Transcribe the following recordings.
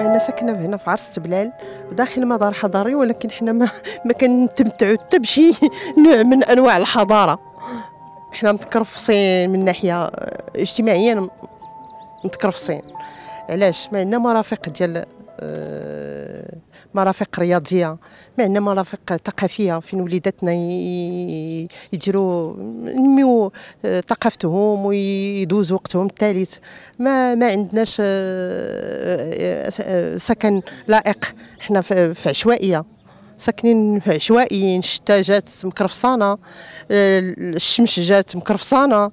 انا ساكنه هنا في عرس بلال داخل مدار حضاري ولكن حنا ما ما كنتمتعوا حتى بشي نوع من انواع الحضاره حنا متكرفصين من ناحيه اجتماعيا متكرفصين علاش ما عندنا مرافق ديال آه، مرافق رياضيه ما عندنا مرافق ثقافيه فين وليداتنا يديروا ينميو آه، ثقافتهم ويدوزوا وقتهم الثالث ما ما عندناش آه، آه، سكن لائق حنا في عشوائيه ساكنين عشوائيين الشتا جات مكرفصانه الشمس جات مكرفصانه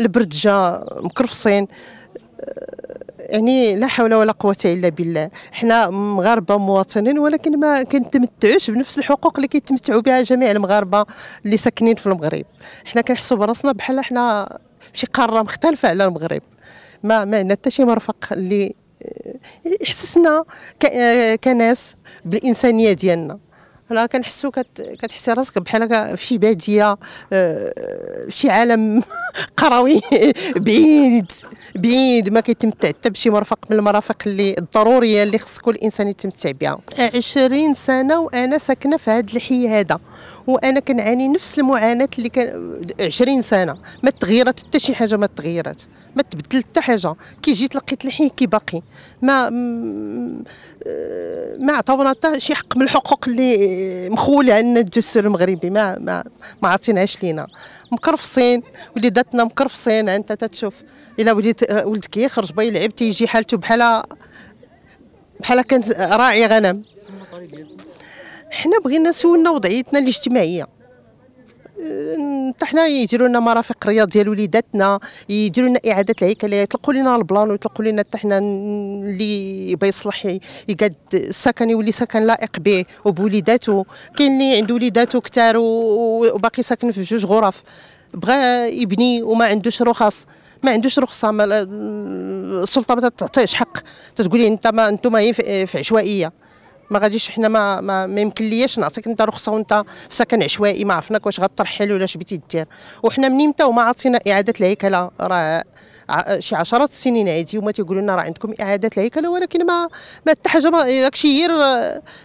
البرد جا مكرفصين يعني لا حول ولا قوه الا بالله حنا مغاربه مواطنين ولكن ما كنتمتعوش بنفس الحقوق اللي كيتمتعوا بها جميع المغاربه اللي ساكنين في المغرب حنا كنحسوا براسنا بحال حنا في شي قاره مختلفه على المغرب ما ما عندنا حتى شي مرفق اللي آه، يحسسنا آه، كناس بالانسانيه ديالنا راه كنحسو كتحسي راسك بحال في شي باديه آه، شي عالم قروي بعيد بعيد ما كيتمتع حتى بشي مرفق من المرافق اللي الضروريه اللي خص كل انسان يتمتع بها 20 سنه وانا ساكنه في هذا الحي هذا وانا كنعاني نفس المعاناه اللي كان 20 سنه ما تغيرت حتى شي حاجه ما تغيرت ما تبدل حتى حاجه كي جيت لقيت الحي كي باقي ما ما عطاونا حتى شي حق من الحقوق اللي مخوله عندنا الدستور المغربي ما ما ما عطيناهاش لينا مكر مكرفصين وليداتنا مكرفصين انت تتشوف الا وليد ولد يخرج با يلعب تيجي حالته بحال بحال كان راعي غنم حنا بغينا سولنا وضعيتنا الاجتماعيه حتى حنا يديروا لنا مرافق رياض ديال وليداتنا يديروا لنا اعاده الهيكله يطلقوا لنا البلان ويطلقوا لنا حتى حنا اللي يبغى يصلح يقاد السكن يولي سكن لائق به وبوليداته كاين اللي عنده وليداته كثار وباقي ساكن في جوج غرف بغى يبني وما عندوش رخص ما عندوش رخصه ما السلطه ما تعطيش حق تتقولي انت ما انتم في عشوائيه ما غاديش حنا ما ما, ما يمكن ليش نعطيك انت رخصه وانت في سكن عشوائي ما عرفناك واش غترحل ولا اش بغيتي دير وحنا منين امتى وما عطينا اعاده الهيكله راه شي عشرات السنين عادي وما تيقولوا لنا راه عندكم اعاده الهيكله ولكن ما ما حتى حاجه داكشي غير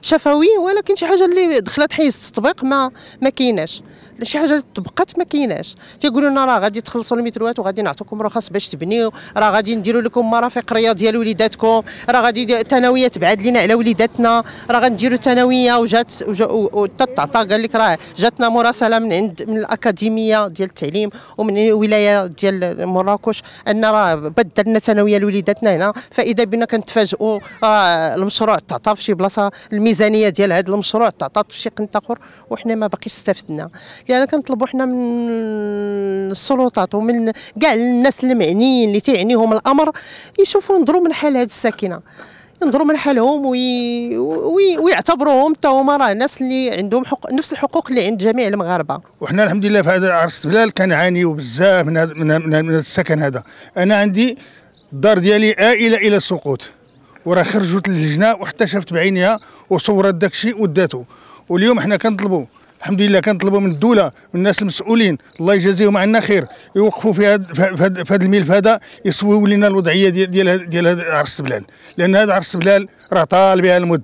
شفوي ولكن شي حاجه اللي دخلت حيز التطبيق ما ما كايناش شي حاجه اللي طبقات ما كايناش تيقولوا لنا راه غادي تخلصوا المتروات وغادي نعطيكم رخص باش تبنيو راه غادي نديروا لكم مرافق رياضيه لوليداتكم راه غادي الثانويه تبعد لينا على وليداتنا راه غنديروا الثانويه وجات وتعطى قال لك راه جاتنا مراسله من عند من الاكاديميه ديال التعليم ومن ولايه ديال مراكش ان راه بدلنا ثانويه لوليداتنا هنا فاذا بنا كنتفاجئوا راه المشروع تعطى في شي بلاصه الميزانيه ديال هذا المشروع تعطى في شي قنت اخر وحنا ما باقيش استفدنا يعني كنطلبوا حنا من السلطات ومن كاع الناس المعنيين اللي تيعنيهم الامر يشوفوا نظروا من حال هذه الساكنه ينظروا من حالهم وي... وي... ويعتبروهم حتى هما راه الناس اللي عندهم حق... نفس الحقوق اللي عند جميع المغاربه وحنا الحمد لله في هذا عرس بلال كنعانيو بزاف من, هذا... من, هذا... من, من السكن هذا انا عندي الدار ديالي عائله الى السقوط وراه خرجت للجنه وحتى شافت بعينيها وصورت داكشي وداتو واليوم حنا كنطلبوا الحمد لله كنطلبوا من الدوله من الناس المسؤولين الله يجازيهم عنا خير يوقفوا في هذا في هذا الملف هذا يسويوا لنا الوضعيه ديال ديال دي دي عرس بلال لان هذا عرس بلال راه طال بها المد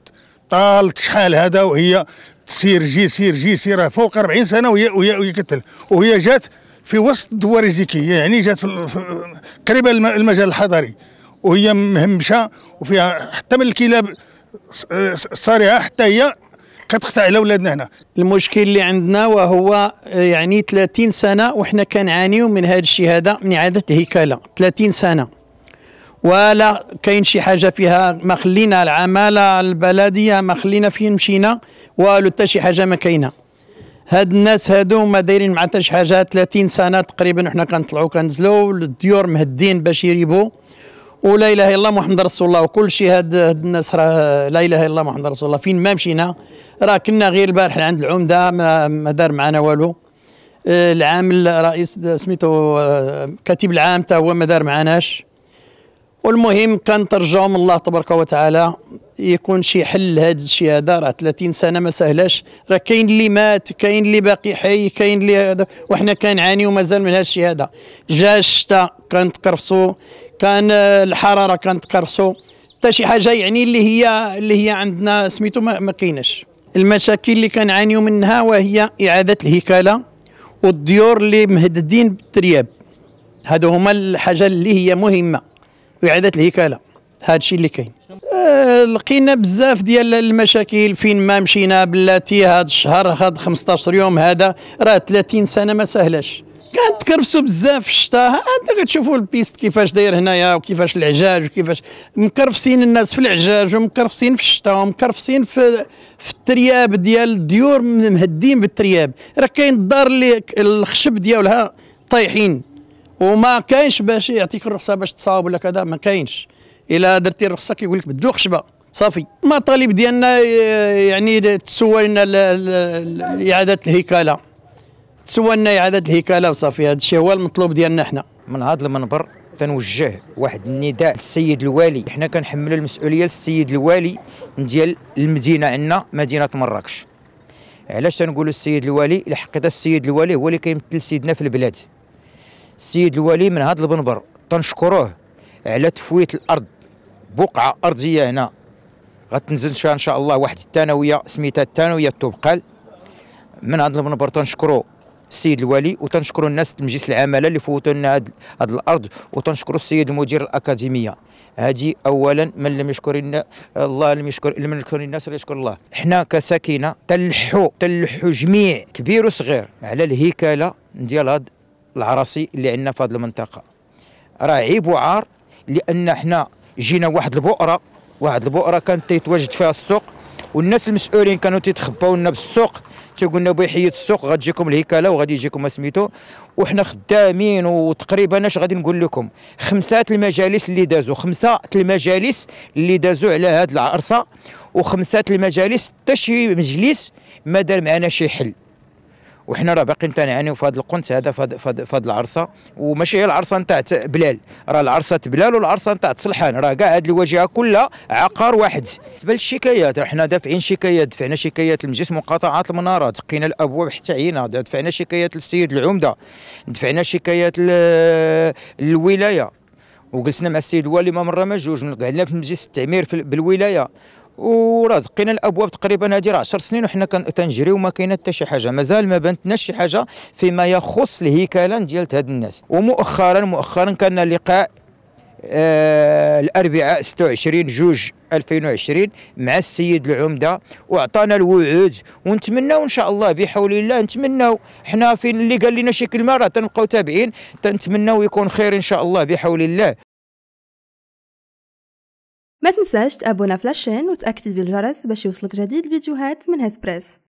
طالت شحال هذا وهي تسير جي سير جي سير فوق 40 سنه وهي وهي, وهي كتل وهي جات في وسط الدواريزيكيه يعني جات قريبه المجال الحضري وهي مهمشه وفيها حتى من الكلاب الصارعه حتى هي كتقطع على ولادنا هنا المشكل اللي عندنا وهو آه، يعني 30 سنه وحنا كنعانيو من هذا الشيء هذا من اعاده الهكاله 30 سنه ولا كاين شي حاجه فيها ما خلينا العماله البلديه ما خلينا فين مشينا والو حتى شي حاجه ما كاينه هاد الناس هادو ما دايرين مع حتى شي حاجه 30 سنه تقريبا وحنا كنطلعوا كنزلوا الديور مهدين باش يريبوا ولا اله الا الله محمد رسول الله وكل شيء هاد, هاد الناس راه لا اله الا الله محمد رسول الله فين ما مشينا راه كنا غير البارح عند العمده ما دار معنا والو آه، العامل رئيس سميتو آه، كاتب العام حتى هو ما دار معناش والمهم كنترجعوا من الله تبارك وتعالى يكون شي حل لهذا الشيء هذا راه 30 سنه ما سهلاش راه كاين اللي مات كاين اللي باقي حي كاين اللي هذا وحنا كنعانيو مازال من هذا الشيء هذا جا الشتاء كنتقرفصوا كان آه، الحراره كانت قرصو حتى شي حاجه يعني اللي هي اللي هي عندنا سميتو ما كايناش المشاكل اللي كنعانيو منها وهي اعاده الهكاله والديور اللي مهددين بالترياب هادو هما الحاجه اللي هي مهمه اعاده الهكاله هذا الشيء اللي كاين آه، لقينا بزاف ديال المشاكل فين ما مشينا بلاتي هذا الشهر هذا 15 يوم هذا راه 30 سنه ما سهلاش كنتكرفسوا بزاف في الشتاء انت كتشوفوا البيست كيفاش داير هنايا وكيفاش العجاج وكيفاش مكرفسين الناس في العجاج ومكرفسين في الشتاء ومكرفسين في في الترياب ديال الديور مهدين بالترياب راه كاين الدار اللي الخشب ديالها طايحين وما كاينش باش يعطيك الرخصه باش تصاوب ولا كذا ما كاينش الا درتي الرخصه كيقول لك بدو خشبه صافي المطالب ديالنا يعني تسوى لنا اعاده الهيكله تسولنا اعاده الهكاله وصافي هذا الشيء هو المطلوب ديالنا حنا من هذا المنبر تنوجه واحد النداء للسيد الوالي حنا كنحملوا المسؤوليه للسيد الوالي ديال المدينه عندنا مدينه مراكش علاش تنقولوا السيد الوالي لحقيقه السيد الوالي هو اللي كيمثل سيدنا في البلاد السيد الوالي من هذا المنبر تنشكروه على تفويت الارض بقعه ارضيه هنا غتنزل فيها ان شاء الله واحد الثانويه سميتها الثانويه التبقال من هذا المنبر تنشكروه السيد الوالي وتنشكروا الناس مجلس العماله اللي فوتوا لنا هذه الارض وتنشكروا السيد المدير الاكاديميه هذه اولا من لم يشكر الله لم يشكر من يشكر الناس لا يشكر الله حنا كساكنه تلحوا تلحوا جميع كبير وصغير على الهيكله ديال هذا العراسي اللي عندنا في هذه المنطقه راه عيب وعار لان حنا جينا واحد البؤره واحد البؤره كانت تيتواجد فيها السوق والناس المسؤولين كانوا تيتخباو لنا بالسوق تقولنا يحيد السوق غتجيكم الهيكله وغادي يجيكم سميتو وحنا خدامين وتقريبا اش غادي نقول لكم خمسات المجالس اللي دازوا خمسه المجالس اللي دازوا على هذه العرصه وخمسات المجالس حتى شي مجلس ما دار معنا شي حل وحنا راه باقيين تنعانيو في هذا القنت هذا في هذا العرصه وماشي هي العرصه نتاع بلال راه العرصه بلال والعرصه نتاع صلحان راه كاع هذه الواجهه كلها عقار واحد بالنسبه للشكايات حنا دافعين شكايات دفعنا شكايات لمجلس مقاطعات المناره تقينا الابواب حتى عينا دفعنا شكايات للسيد العمده دفعنا شكايات للولايه وجلسنا مع السيد الوالي ما مره ما جوج قعدنا في مجلس التعمير في بالولايه وراه دقينا الابواب تقريبا هذه راه 10 سنين وحنا تنجريو وما كاينه حتى شي حاجه مازال ما بانتناش شي حاجه فيما يخص الهيكله ديال هاد الناس ومؤخرا مؤخرا كان لقاء آه الاربعاء 26 جوج 2020 مع السيد العمده وعطانا الوعود ونتمناو ان شاء الله بحول الله نتمناو حنا فين اللي قال لنا شي كلمه راه تنبقاو تابعين تنتمناو يكون خير ان شاء الله بحول الله ما تنساش تابونا فلاشين وتأكتيفي الجرس باش يوصلك جديد الفيديوهات من بريس